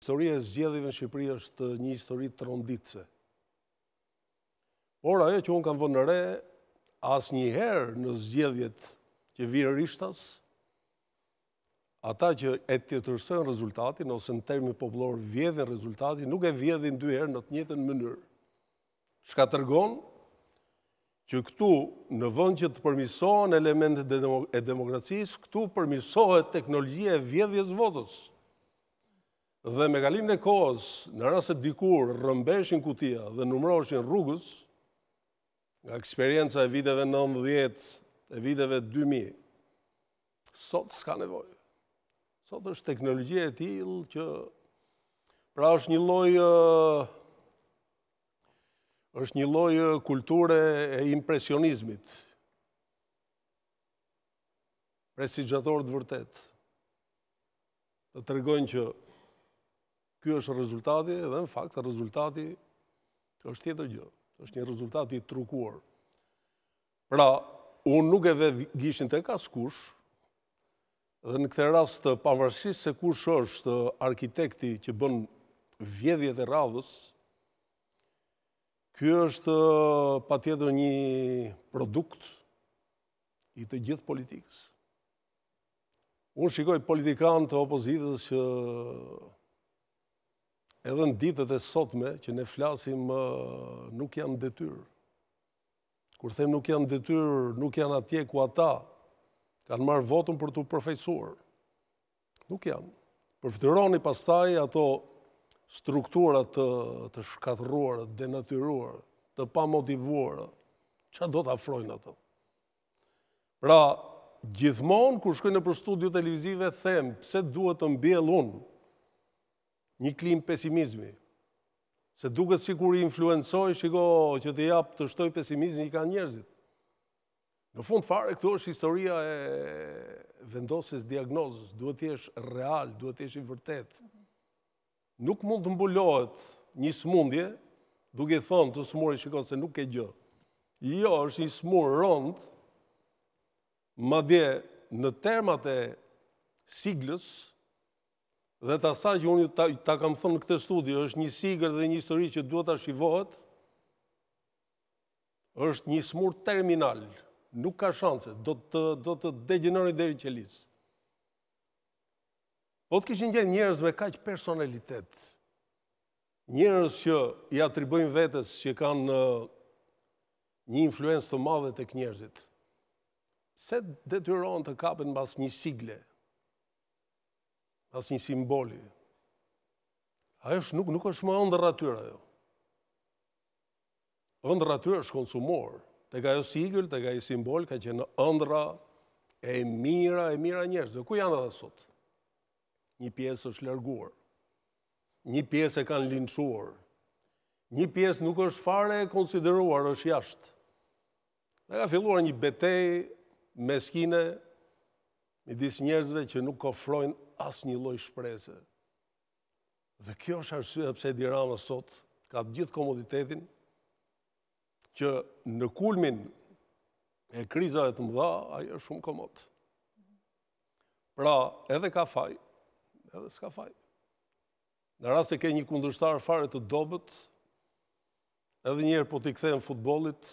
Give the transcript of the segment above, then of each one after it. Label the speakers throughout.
Speaker 1: Historia e zgjedhive në Shqipëri është një histori të ronditëse. Por ajo që unë kam vënë re, asë një herë në zgjedhjet që vire rishtas, ata që e të të rezultatin, ose në termi poplorë vjedhin rezultatin, nuk e vjedhin dy herë në të njëtën mënyrë. Shka tërgonë, që këtu në vënd që të përmisohen elementet e demokracisë, këtu përmisohet teknologjia e vjedhjes votës dhe me kalim në kohës në raset dikur rëmbeshin kutia dhe numroshin rrugës, nga eksperienca e viteve 90, e viteve 2000, sot s'ka nevojë. Sot është teknologjia e tilë që pra është një lojë është një lojë kulture e impresionizmit, presi vërtet, të të regojnë që Ky është rezultati dhe në fakt, rezultati është tjetër gjë. është një rezultati trukuar. Pra, unë nuk e dhe gishin të kas kush, dhe në këtë rast të pavarësisht se kush është arkitekti që bën vjedhjet e radhës, ky është pa tjetër një produkt i të gjithë politikës. Unë shikoj politikanë të opozitës që edhe në ditët e sotme që ne flasim nuk janë detyrë. Kur them nuk janë detyrë, nuk janë atje ku ata kanë marrë votën për të përfejsuar. Nuk janë. Përfëtëroni pastaj ato strukturat të, të të denatyruar, të pa motivuar, që do të afrojnë ato. Pra, gjithmonë, kur shkojnë për studio televizive, them, pse duhet të mbjell unë, një klim pesimizmi, se duke si kur i influensoj, shiko që të japë të shtoj pesimizmi një ka njerëzit. Në fund fare, këtu është historia e vendosis diagnozës, duhet jesh real, duhet jesh i vërtet. Nuk mund të mbulohet një smundje, duke thonë të smurë i shiko se nuk e gjë. Jo, është një smurë rëndë, ma dje në termate siglës, dhe të sa që unë të kam thënë në këtë studi, është një sigër dhe një histori që duhet të shivohet, është një smur terminal, nuk ka shanse, do të degjënëri dhe rëqelisë. Po të kishin gjenë njërës me kaqë personalitet, njërës që i atribojnë vetës që kanë uh, një influencë të madhe të kënjërzit, se detyrojnë të kapin mas një sigle, asë një simboli. A është nuk, nuk është më ëndër atyra jo. ëndër atyra është konsumor. Të ka jo sigur, të ka i simbol, ka në ëndra e mira, e mira njështë. Dhe ku janë dhe sot? Një pjesë është lërguar. Një pjesë e kanë linquar. Një pjesë nuk është fare e konsideruar, është jashtë. Në ka filluar një betej meskine, një disë njerëzve që nuk kofrojnë asë një loj shpreze. Dhe kjo është arsye pëse Edi sot ka të gjithë komoditetin që në kulmin e krizat e të mëdha, aje është shumë komod. Pra, edhe ka faj, edhe s'ka faj. Në rrasë e ke një kundërshtar fare të dobet, edhe njerë po t'i këthe futbolit,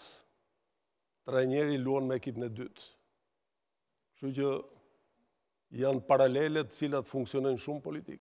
Speaker 1: tre njerë i luon me ekip në dytë. Që që janë paralele të cilat funksionojnë shumë politikë.